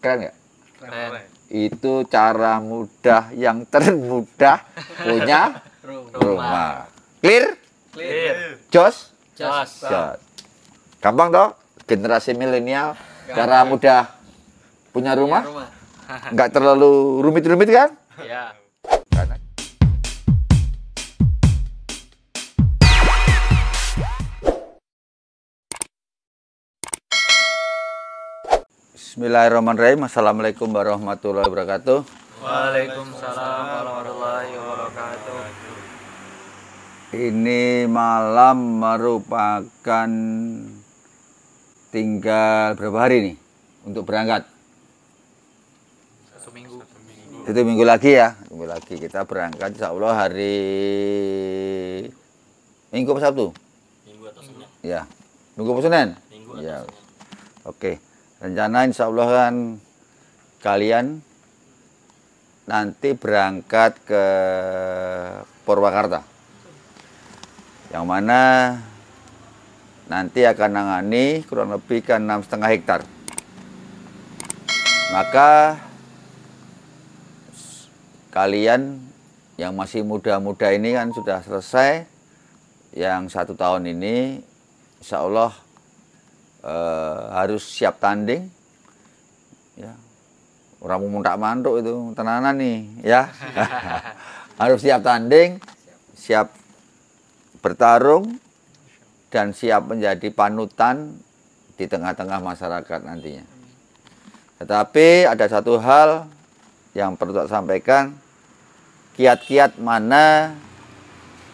Keren nggak? Itu cara mudah yang termudah punya rumah. rumah. Clear? Clear. Jos? Jos. Gampang toh? Generasi milenial cara mudah punya rumah. Enggak nggak terlalu rumit-rumit kan? Iya. Bismillahirrahmanirrahim. Assalamualaikum warahmatullahi wabarakatuh. Waalaikumsalam warahmatullahi wabarakatuh. Ini malam merupakan tinggal berapa hari nih untuk berangkat? Satu minggu. Satu minggu, lagi ya, minggu lagi kita berangkat. Insya Allah hari Minggu apa Sabtu? Minggu atau Senin? Ya, Minggu atau Senin? Minggu atau ya. Oke. Okay rencana insya Allah kan kalian nanti berangkat ke Purwakarta yang mana nanti akan nangani kurang lebih kan enam setengah hektar maka kalian yang masih muda-muda ini kan sudah selesai yang satu tahun ini insya Allah uh, harus siap tanding ya orang tak mantuk itu tenanan nih ya harus siap tanding siap bertarung dan siap menjadi panutan di tengah-tengah masyarakat nantinya. Tetapi ada satu hal yang perlu saya sampaikan, kiat-kiat mana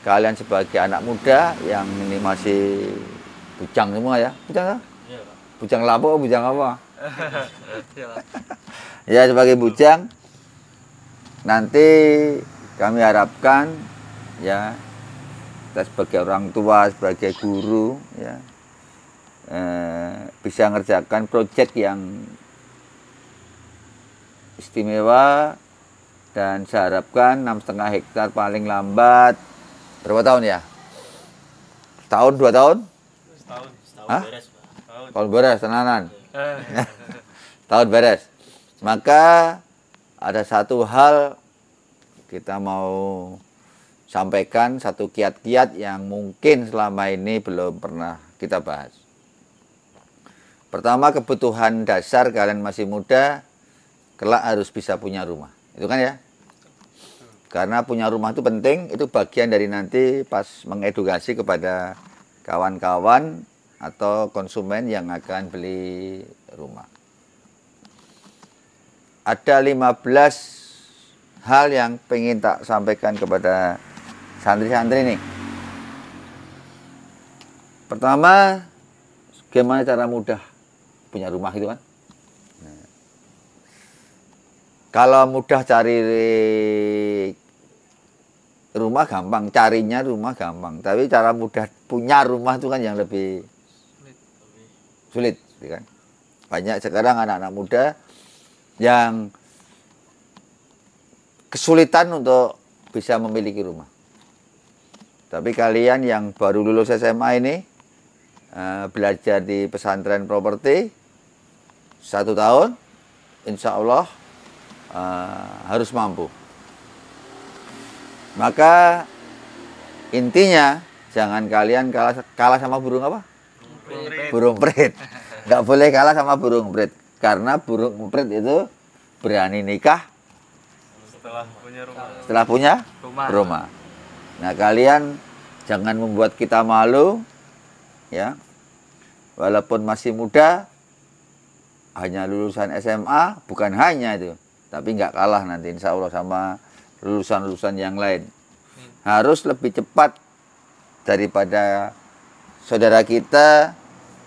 kalian sebagai anak muda yang ini masih bujang semua ya, bujang ya? bujang lapo bujang apa ya sebagai bujang nanti kami harapkan ya kita sebagai orang tua sebagai guru ya eh, bisa ngerjakan proyek yang istimewa dan saya harapkan enam setengah hektar paling lambat berapa tahun ya tahun dua tahun setahun, setahun Hah? beres Tahun beres, tenanan. Eh. Tahun beres. Maka ada satu hal kita mau sampaikan satu kiat-kiat yang mungkin selama ini belum pernah kita bahas. Pertama kebutuhan dasar kalian masih muda, kelak harus bisa punya rumah. Itu kan ya? Karena punya rumah itu penting, itu bagian dari nanti pas mengedukasi kepada kawan-kawan atau konsumen yang akan beli rumah. Ada 15 hal yang ingin tak sampaikan kepada santri-santri ini Pertama, gimana cara mudah punya rumah itu kan? Kalau mudah cari rumah gampang, carinya rumah gampang. Tapi cara mudah punya rumah itu kan yang lebih sulit ya kan banyak sekarang anak-anak muda yang kesulitan untuk bisa memiliki rumah tapi kalian yang baru lulus SMA ini eh, belajar di pesantren properti satu tahun insya Allah eh, harus mampu maka intinya jangan kalian kalah kalah sama burung apa burung prit. Nggak boleh kalah sama burung prit karena burung prit itu berani nikah setelah punya rumah. Setelah punya rumah. rumah. Nah, kalian jangan membuat kita malu ya. Walaupun masih muda hanya lulusan SMA, bukan hanya itu, tapi nggak kalah nanti insya Allah sama lulusan-lulusan yang lain. Hmm. Harus lebih cepat daripada saudara kita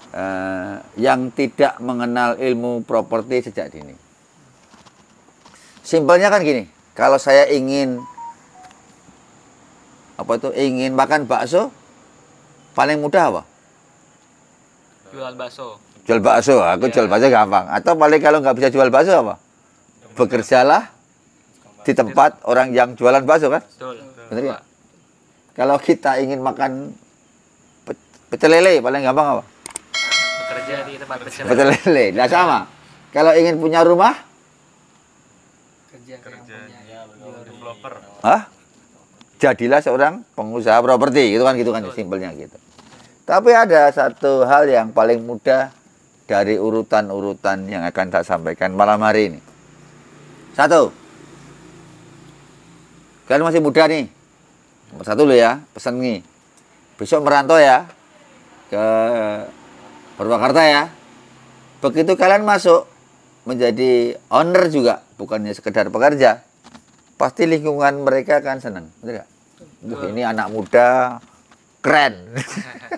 Eh, yang tidak mengenal ilmu properti sejak dini. Simpelnya kan gini, kalau saya ingin apa itu ingin makan bakso paling mudah apa? Jual bakso. Jual bakso, aku yeah. jual bakso gampang. Atau paling kalau nggak bisa jual bakso apa? Bekerjalah di tempat orang yang jualan bakso kan? Betul. Betul. Kalau kita ingin makan pecel paling gampang apa? kerja di tempat pecel lele. lele. Nah sama. Kalau ingin punya rumah kerja kerja ya, developer. Hah? Jadilah seorang pengusaha properti, gitu kan gitu kan simpelnya gitu. Tapi ada satu hal yang paling mudah dari urutan-urutan yang akan saya sampaikan malam hari ini. Satu, kalian masih muda nih. Nomor satu lo ya, pesan nih. Besok merantau ya ke Purwakarta ya. Begitu kalian masuk menjadi owner juga, bukannya sekedar pekerja, pasti lingkungan mereka akan senang, betul gak? Duh, ini anak muda keren.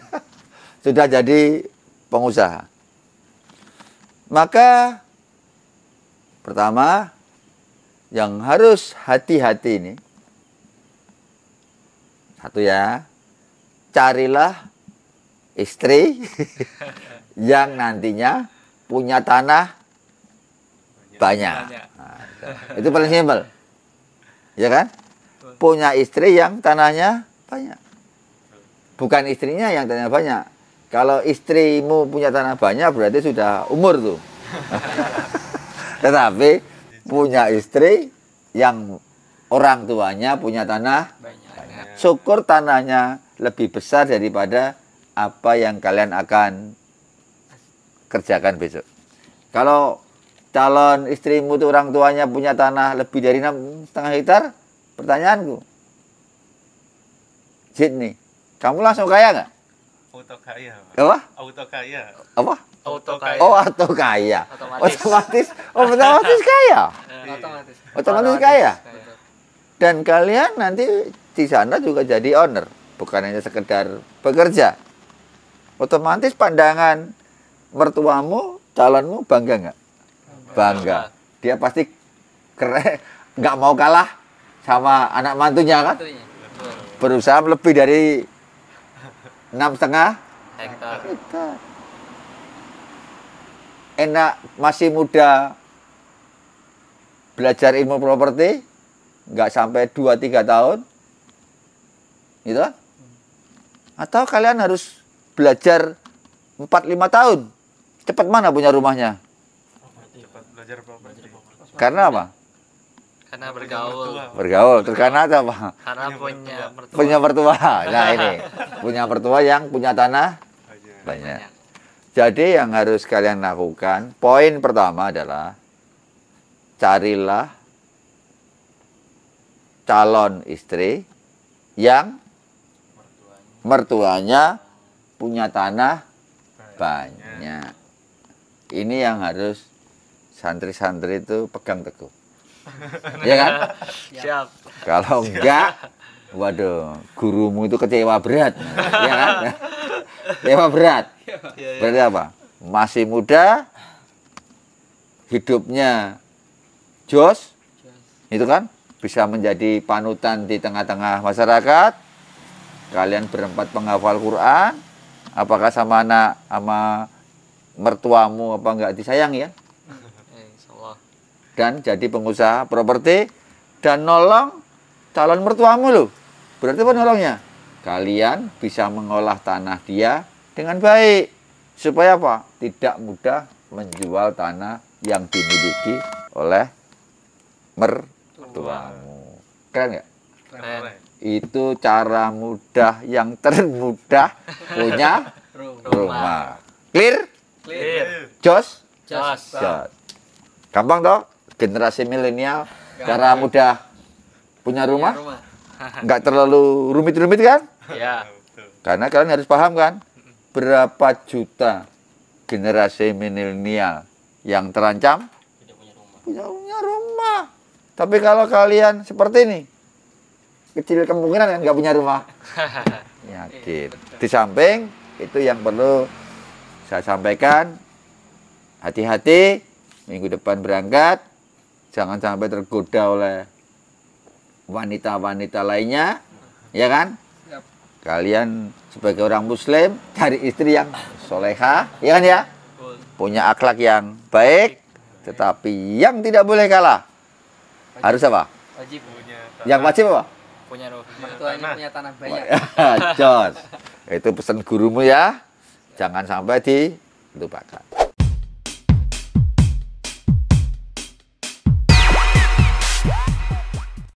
Sudah jadi pengusaha. Maka pertama yang harus hati-hati ini satu ya, carilah istri yang nantinya punya tanah banyak. Nah, itu paling simpel. Ya kan? Punya istri yang tanahnya banyak. Bukan istrinya yang tanah banyak. Kalau istrimu punya tanah banyak berarti sudah umur tuh. Tetapi punya istri yang orang tuanya punya tanah banyak. Syukur tanahnya lebih besar daripada apa yang kalian akan kerjakan besok. Kalau calon istrimu itu orang tuanya punya tanah lebih dari enam setengah hektar, pertanyaanku, Sydney, kamu langsung kaya nggak? Auto kaya. Apa? Auto kaya. Apa? Auto kaya. Oh, auto kaya. Otomatis. Otomatis, oh, otomatis kaya. Eh, otomatis. Eh, otomatis kaya. Dan kalian nanti di sana juga jadi owner, bukan hanya sekedar bekerja Otomatis pandangan mertuamu, calonmu bangga nggak? Bangga. Dia pasti keren, nggak mau kalah sama anak mantunya kan? Berusaha lebih dari enam setengah hektar. Enak masih muda belajar ilmu properti nggak sampai dua tiga tahun gitu kan? atau kalian harus belajar 4-5 tahun. Cepat mana punya rumahnya? Belajar Karena apa? Karena bergaul. Bergaul. Terus karena apa? Karena punya mertua. Punya mertua. Nah ini. punya mertua yang punya tanah banyak. banyak. Jadi yang harus kalian lakukan, poin pertama adalah carilah calon istri yang mertuanya punya tanah banyak. Ini yang harus santri-santri itu pegang teguh. ya kan? Siap. Kalau enggak, waduh, gurumu itu kecewa berat. ya kan? Kecewa berat. Iya, iya, iya. Berarti apa? Masih muda, hidupnya jos, itu kan? Bisa menjadi panutan di tengah-tengah masyarakat. Kalian berempat penghafal Quran, apakah sama anak sama mertuamu apa enggak disayang ya eh, dan jadi pengusaha properti dan nolong calon mertuamu loh berarti apa nolongnya kalian bisa mengolah tanah dia dengan baik supaya apa tidak mudah menjual tanah yang dimiliki oleh mertuamu keren nggak itu cara mudah yang termudah punya rumah. rumah. Clear? Clear. Jos? Jos. Gampang toh? Generasi milenial cara mudah punya rumah. Enggak Nggak terlalu rumit-rumit kan? Iya. Karena kalian harus paham kan berapa juta generasi milenial yang terancam punya rumah. punya rumah. Tapi kalau kalian seperti ini, kecil kemungkinan yang nggak punya rumah. Yakin. Gitu. Di samping itu yang perlu saya sampaikan, hati-hati minggu depan berangkat, jangan sampai tergoda oleh wanita-wanita lainnya, ya kan? Kalian sebagai orang Muslim cari istri yang soleha, ya kan ya? Punya akhlak yang baik, tetapi yang tidak boleh kalah harus apa? Yang wajib apa? punya roh. mertuanya punya tanah banyak ya, jos itu pesan gurumu ya jangan sampai dilupakan